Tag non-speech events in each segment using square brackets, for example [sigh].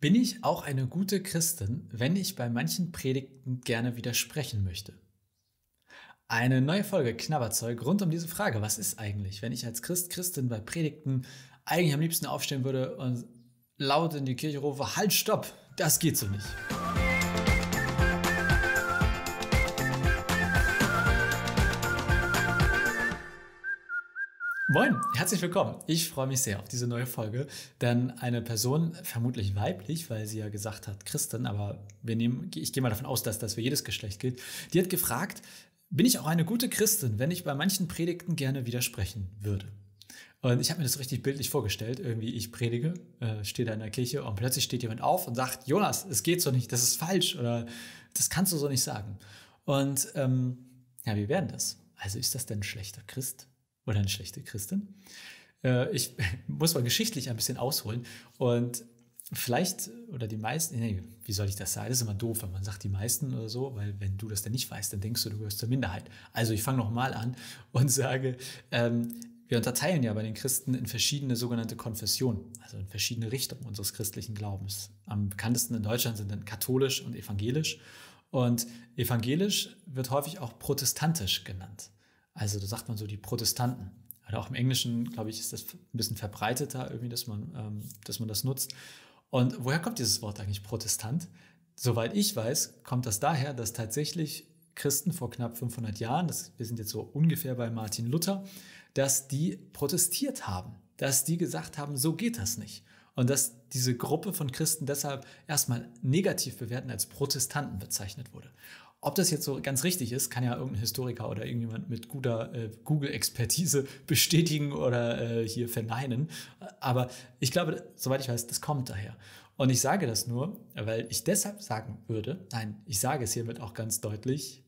Bin ich auch eine gute Christin, wenn ich bei manchen Predigten gerne widersprechen möchte? Eine neue Folge Knabberzeug rund um diese Frage, was ist eigentlich, wenn ich als Christ, Christin bei Predigten eigentlich am liebsten aufstehen würde und laut in die Kirche rufe, halt, stopp, das geht so nicht. Moin, herzlich willkommen. Ich freue mich sehr auf diese neue Folge, denn eine Person, vermutlich weiblich, weil sie ja gesagt hat Christin, aber wir nehmen, ich gehe mal davon aus, dass das für jedes Geschlecht gilt, die hat gefragt, bin ich auch eine gute Christin, wenn ich bei manchen Predigten gerne widersprechen würde? Und ich habe mir das richtig bildlich vorgestellt. Irgendwie, ich predige, äh, stehe da in der Kirche und plötzlich steht jemand auf und sagt, Jonas, es geht so nicht, das ist falsch oder das kannst du so nicht sagen. Und ähm, ja, wie werden das? Also ist das denn ein schlechter Christ? oder eine schlechte Christin. Äh, ich [laughs] muss mal geschichtlich ein bisschen ausholen und vielleicht oder die meisten, nee, wie soll ich das sagen? Das ist immer doof, wenn man sagt die meisten oder so, weil wenn du das denn nicht weißt, dann denkst du, du gehörst zur Minderheit. Also ich fange nochmal an und [laughs] sage, ähm, wir unterteilen ja bei den Christen in verschiedene sogenannte Konfessionen, also in verschiedene Richtungen unseres christlichen Glaubens. Am bekanntesten in Deutschland sind dann katholisch und evangelisch. Und evangelisch wird häufig auch protestantisch genannt. Also da sagt man so die Protestanten. Oder auch im Englischen, glaube ich, ist das ein bisschen verbreiteter irgendwie, dass man, ähm, dass man das nutzt. Und woher kommt dieses Wort eigentlich Protestant? Soweit ich weiß, kommt das daher, dass tatsächlich Christen vor knapp 500 Jahren, das, wir sind jetzt so ungefähr bei Martin Luther, dass die protestiert haben, dass die gesagt haben, so geht das nicht. Und dass diese Gruppe von Christen deshalb erstmal negativ bewerten als Protestanten bezeichnet wurde. Ob das jetzt so ganz richtig ist, kann ja irgendein Historiker oder irgendjemand mit guter äh, Google-Expertise [laughs] bestätigen oder äh, hier verneinen. Aber ich glaube, soweit ich weiß, das kommt daher. Und ich sage das nur, weil ich deshalb sagen würde, nein, ich sage es hiermit auch ganz deutlich,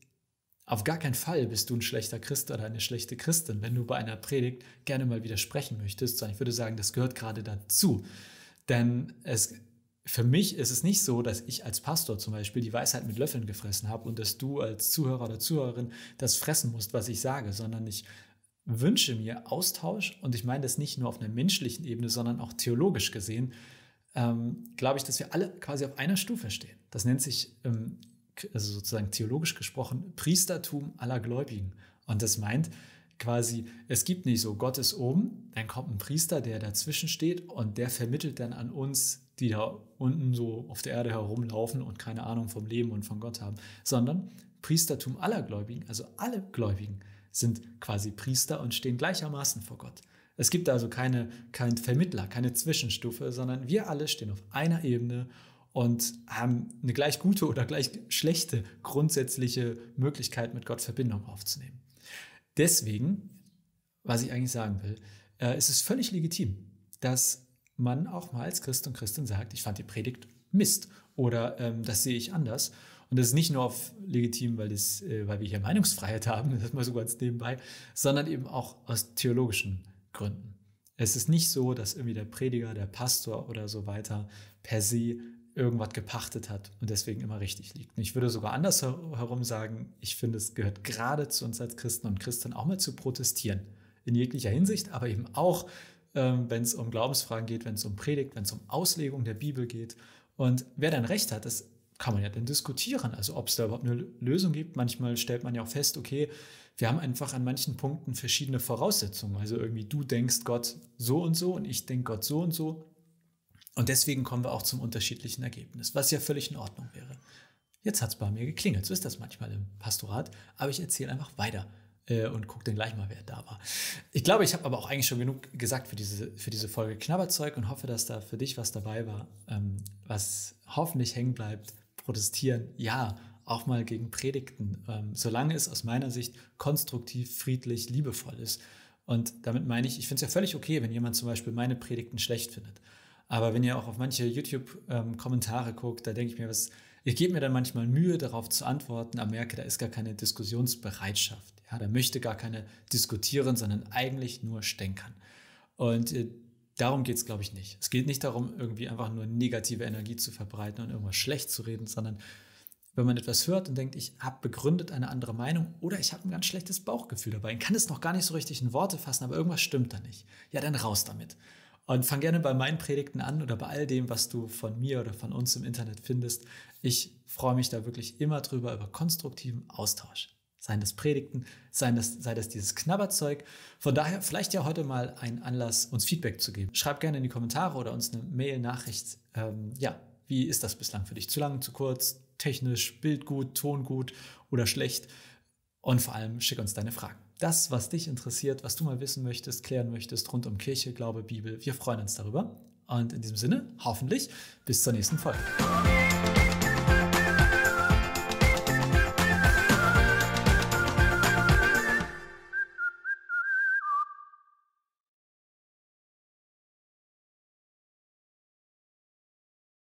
auf gar keinen Fall bist du ein schlechter Christ oder eine schlechte Christin, wenn du bei einer Predigt gerne mal widersprechen möchtest, sondern ich würde sagen, das gehört gerade dazu. Denn es für mich ist es nicht so, dass ich als Pastor zum Beispiel die Weisheit mit Löffeln gefressen habe und dass du als Zuhörer oder Zuhörerin das fressen musst, was ich sage, sondern ich wünsche mir Austausch und ich meine das nicht nur auf einer menschlichen Ebene, sondern auch theologisch gesehen, ähm, glaube ich, dass wir alle quasi auf einer Stufe stehen. Das nennt sich, ähm, also sozusagen theologisch gesprochen, Priestertum aller Gläubigen. Und das meint, quasi, es gibt nicht so, Gott ist oben, dann kommt ein Priester, der dazwischen steht und der vermittelt dann an uns, die da unten so auf der Erde herumlaufen und keine Ahnung vom Leben und von Gott haben, sondern Priestertum aller Gläubigen, also alle Gläubigen sind quasi Priester und stehen gleichermaßen vor Gott. Es gibt also keine, keinen Vermittler, keine Zwischenstufe, sondern wir alle stehen auf einer Ebene und haben eine gleich gute oder gleich schlechte grundsätzliche Möglichkeit, mit Gott Verbindung aufzunehmen. Deswegen, was ich eigentlich sagen will, äh, ist es völlig legitim, dass man auch mal als Christ und Christin sagt, ich fand die Predigt Mist oder ähm, das sehe ich anders. Und das ist nicht nur legitim, weil, das, äh, weil wir hier Meinungsfreiheit [laughs] haben, das mal so ganz nebenbei, sondern eben auch aus theologischen Gründen. Es ist nicht so, dass irgendwie der Prediger, der Pastor oder so weiter per se irgendwas gepachtet hat und deswegen immer richtig liegt. Und ich würde sogar andersherum sagen, ich finde, es gehört gerade zu uns als Christen und Christen auch mal zu protestieren. In jeglicher Hinsicht, aber eben auch, ähm, wenn es um Glaubensfragen geht, wenn es um Predigt, wenn es um Auslegung der Bibel geht. Und wer dann recht hat, das kann man ja dann diskutieren. Also ob es da überhaupt eine Lösung gibt. Manchmal stellt man ja auch fest, okay, wir haben einfach an manchen Punkten verschiedene Voraussetzungen. Also irgendwie du denkst Gott so und so und ich denke Gott so und so. Und deswegen kommen wir auch zum unterschiedlichen Ergebnis, was ja völlig in Ordnung wäre. Jetzt hat es bei mir geklingelt, so ist das manchmal im Pastorat, aber ich erzähle einfach weiter äh, und gucke dann gleich mal, wer da war. Ich glaube, ich habe aber auch eigentlich schon genug gesagt für diese, für diese Folge Knabberzeug und hoffe, dass da für dich was dabei war, ähm, was hoffentlich hängen bleibt. Protestieren, ja, auch mal gegen Predigten, ähm, solange es aus meiner Sicht konstruktiv, friedlich, liebevoll ist. Und damit meine ich, ich finde es ja völlig okay, wenn jemand zum Beispiel meine Predigten schlecht findet. Aber wenn ihr auch auf manche YouTube-Kommentare ähm, guckt, da denke ich mir, was, ich gebe mir dann manchmal Mühe, darauf zu antworten, aber merke, da ist gar keine Diskussionsbereitschaft. Ja, da möchte gar keine diskutieren, sondern eigentlich nur stänkern. Und äh, darum geht es, glaube ich, nicht. Es geht nicht darum, irgendwie einfach nur negative Energie zu verbreiten und irgendwas schlecht zu reden, sondern wenn man etwas hört und denkt, ich habe begründet eine andere Meinung oder ich habe ein ganz schlechtes Bauchgefühl dabei und kann es noch gar nicht so richtig in Worte fassen, aber irgendwas stimmt da nicht. Ja, dann raus damit. Und fang gerne bei meinen Predigten an oder bei all dem, was du von mir oder von uns im Internet findest. Ich freue mich da wirklich immer drüber, über konstruktiven Austausch. Seien das Predigten, seien das, sei das dieses Knabberzeug. Von daher vielleicht ja heute mal ein Anlass, uns Feedback zu geben. Schreib gerne in die Kommentare oder uns eine Mail-Nachricht. Ähm, ja, wie ist das bislang für dich? Zu lang, zu kurz, technisch, Bild gut, Ton gut oder schlecht? Und vor allem schick uns deine Fragen das, was dich interessiert, was du mal wissen möchtest, klären möchtest, rund um Kirche, Glaube, Bibel. Wir freuen uns darüber. Und in diesem Sinne, hoffentlich, bis zur nächsten Folge.